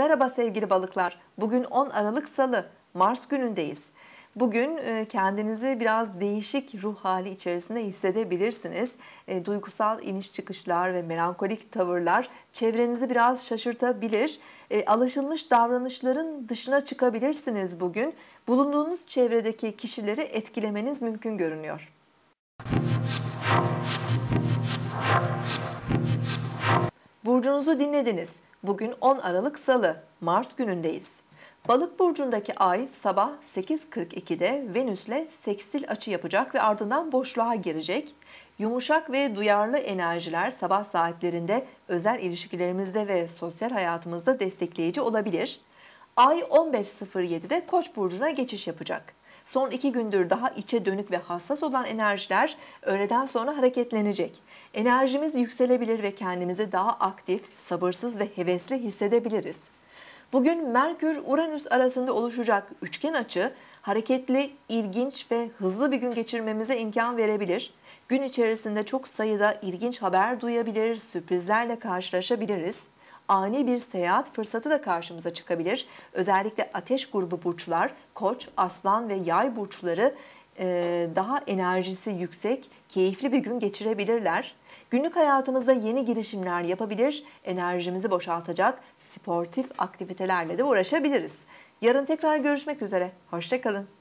Merhaba sevgili balıklar. Bugün 10 Aralık Salı, Mars günündeyiz. Bugün e, kendinizi biraz değişik ruh hali içerisinde hissedebilirsiniz. E, duygusal iniş çıkışlar ve melankolik tavırlar çevrenizi biraz şaşırtabilir. E, alışılmış davranışların dışına çıkabilirsiniz bugün. Bulunduğunuz çevredeki kişileri etkilemeniz mümkün görünüyor. Burcunuzu dinlediniz. Bugün 10 Aralık Salı, Mars günündeyiz. Balık burcundaki ay sabah 8.42'de Venüs'le sekstil açı yapacak ve ardından boşluğa girecek. Yumuşak ve duyarlı enerjiler sabah saatlerinde özel ilişkilerimizde ve sosyal hayatımızda destekleyici olabilir. Ay 15.07'de Koç burcuna geçiş yapacak. Son iki gündür daha içe dönük ve hassas olan enerjiler öğleden sonra hareketlenecek. Enerjimiz yükselebilir ve kendimizi daha aktif, sabırsız ve hevesli hissedebiliriz. Bugün Merkür-Uranüs arasında oluşacak üçgen açı hareketli, ilginç ve hızlı bir gün geçirmemize imkan verebilir. Gün içerisinde çok sayıda ilginç haber duyabilir, sürprizlerle karşılaşabiliriz ani bir seyahat fırsatı da karşımıza çıkabilir. Özellikle ateş grubu burçlar, koç, aslan ve yay burçları e, daha enerjisi yüksek, keyifli bir gün geçirebilirler. Günlük hayatımızda yeni girişimler yapabilir, enerjimizi boşaltacak sportif aktivitelerle de uğraşabiliriz. Yarın tekrar görüşmek üzere. Hoşçakalın.